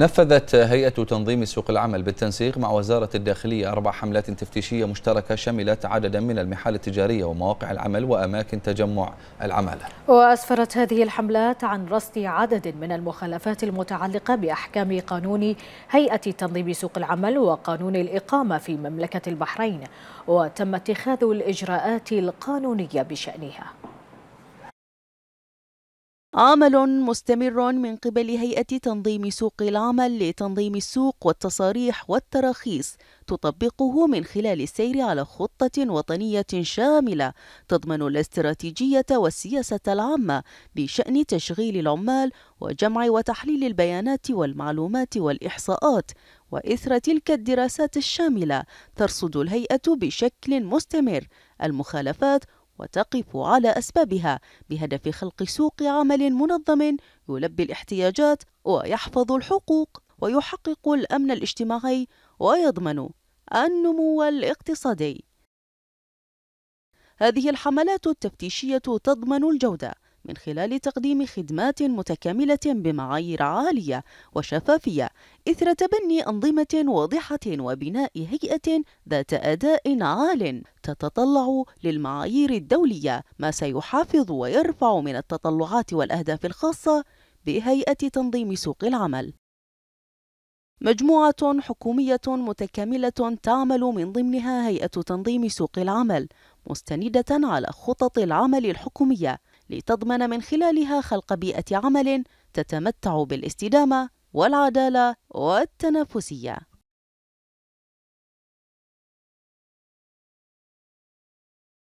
نفذت هيئة تنظيم سوق العمل بالتنسيق مع وزارة الداخلية أربع حملات تفتيشية مشتركة شملت عددا من المحال التجارية ومواقع العمل وأماكن تجمع العمالة وأسفرت هذه الحملات عن رصد عدد من المخالفات المتعلقة بأحكام قانون هيئة تنظيم سوق العمل وقانون الإقامة في مملكة البحرين وتم اتخاذ الإجراءات القانونية بشأنها عمل مستمر من قبل هيئة تنظيم سوق العمل لتنظيم السوق والتصاريح والتراخيص تطبقه من خلال السير على خطة وطنية شاملة تضمن الاستراتيجية والسياسة العامة بشأن تشغيل العمال وجمع وتحليل البيانات والمعلومات والإحصاءات وإثر تلك الدراسات الشاملة ترصد الهيئة بشكل مستمر المخالفات وتقف على أسبابها بهدف خلق سوق عمل منظم يلبي الاحتياجات ويحفظ الحقوق ويحقق الأمن الاجتماعي ويضمن النمو الاقتصادي هذه الحملات التفتيشية تضمن الجودة من خلال تقديم خدمات متكاملة بمعايير عالية وشفافية إثر تبني أنظمة واضحة وبناء هيئة ذات أداء عال تتطلع للمعايير الدولية ما سيحافظ ويرفع من التطلعات والأهداف الخاصة بهيئة تنظيم سوق العمل مجموعة حكومية متكاملة تعمل من ضمنها هيئة تنظيم سوق العمل مستندة على خطط العمل الحكومية لتضمن من خلالها خلق بيئة عمل تتمتع بالاستدامة والعدالة والتنافسية